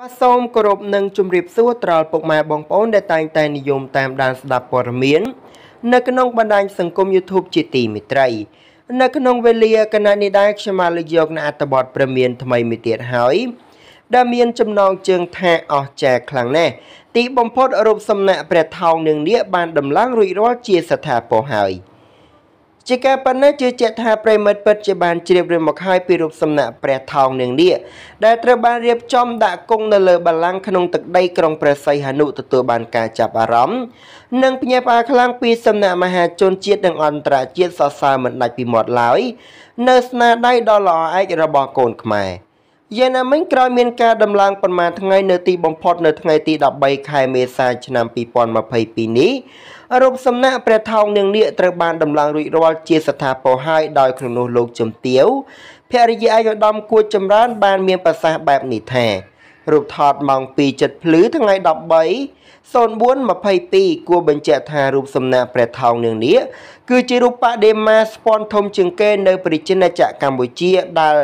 បាទសូមគោរពនិងជម្រាបសួរត្រល់ពុកម៉ែបងប្អូនដែលតែងតែនិយមតាមដានស្ដាប់ព័ត៌មាន នៅក្នុងបណ្ដាញសង្គម YouTube ជាទីមេត្រី នៅក្នុងវេលាគណៈនេះដែរខ្ញុំមកលើកយកនៅអត្ថបទព្រមានថ្មីមួយទៀតហើយដែលមានចំណងជើង ថាអស្ចារ្យខ្លាំងណាស់ទីបំផុតរូបសំណាក់ព្រះថោងនាងនាគបានដំឡើងរួចរាល់ជាស្ថាពរហើយ។ជាការប៉ុណ្ណេះជឿជាក់ថាប្រិមិត្តពិតជាបានជ្រាបរឿងមកហើយពីរូបសំណាកព្រះថោងនាងនាគដែលត្រូវបានរៀបចំដាក់គង់នៅលើបល្ល័ង្កក្នុងទឹកដីក្រុងព្រះសីហនុទទួលបានការចាប់អារម្មណ៍និងភ្ញាក់ផ្អើលខ្លាំងពីសំណាក់មហាជនជាតិនិងអន្តរជាតិសរសើរមិនដាច់ពីមាត់ឡើយនៅស្នាដៃដ៏ល្អឯករបស់កូនខ្មែរ។យ៉ាងណាមិញក្រោយមានការដំឡើងប្រមាណថ្ងៃនៅទីបំផុតនៅថ្ងៃទី13ខែមេសាឆ្នាំ2022នេះរូបសំណាក់ព្រះថោងនាងនាគត្រូវបានដំឡើងរួចរាល់ជាស្ថាពរហើយដោយក្នុងនោះលោកជំទាវភរិយាឯកឧត្តមគួចចម្រើនបានមានប្រសាសន៍បែបនេះថារូបថតម៉ោង2ចិត្តភ្លឺថ្ងៃ13:04:22គួរបញ្ជាក់ថារូបសំណាកព្រះថោងនាងនេះគឺជារូបបដិមាស្ពាន់ធំជាងគេនៅប្រជាណាចក្រកម្ពុជាដែល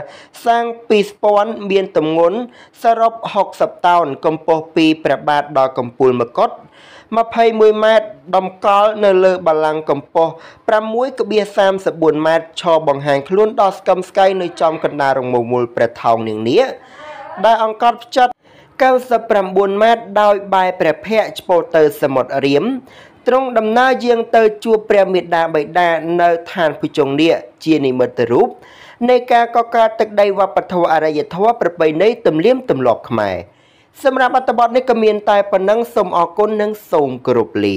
សាងពីស្ពាន់មានទម្ងន់សរុប60តោនកម្ពស់ពីព្រះបាទដល់កំពូលមកុដ21ម៉ែត្រតម្កល់នៅលើបល្ល័ង្កកម្ពស់6.34ម៉ែត្រឈរបង្ហាញខ្លួនដល់ស្កឹមស្កៃនៅចំកណ្ដាលរងមូលព្រះថោងនាងនេះដែលអង្កត់ផ្ចិត99ម៉ែត្រដោយបែរព្រះភ័ក្ត្រឆ្ពោះទៅសមុទ្ររៀមទ្រង់ដំណើរយាង ទៅជួបព្រះមេដាបៃតានៅឋានភុជង្គនាគជានិមិត្តរូប នៃការកកើតទឹកដីវប្បធម៌អរិយធម៌ប្រពៃណីទំលៀមទម្លាប់ខ្មែរសម្រាប់អត្ថបទនេះក៏មាន តែប៉ុណ្ណឹងសូមអរគុណនិង សូមគោរពលា